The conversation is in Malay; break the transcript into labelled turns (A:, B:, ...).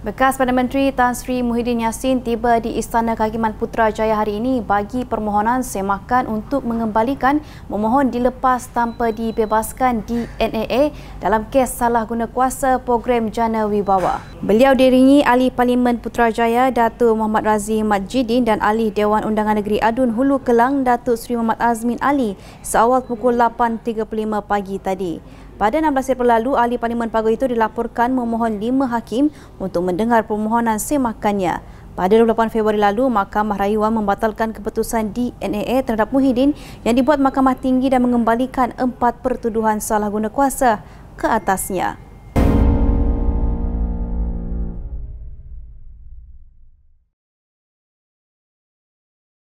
A: Bekas
B: Perdana Menteri Tan Sri Muhyiddin Yassin tiba di Istana Kehakiman Putrajaya hari ini bagi permohonan semakan untuk mengembalikan memohon dilepas tanpa dibebaskan di NAA dalam kes salah guna kuasa program jana wibawa. Beliau diringi Ahli Parlimen Putrajaya Datuk Muhammad Razi Majidin dan Ahli Dewan Undangan Negeri Adun Hulu Kelang Datuk Sri Muhammad Azmin Ali seawal pukul 8.35 pagi tadi. Pada 16 April lalu, ahli Parlimen Pagu itu dilaporkan memohon lima hakim untuk mendengar permohonan semakannya. Pada 28 Februari lalu, Mahkamah Rayuan membatalkan keputusan DNAA terhadap Muhyiddin yang dibuat Mahkamah Tinggi dan mengembalikan empat pertuduhan salah guna kuasa ke atasnya.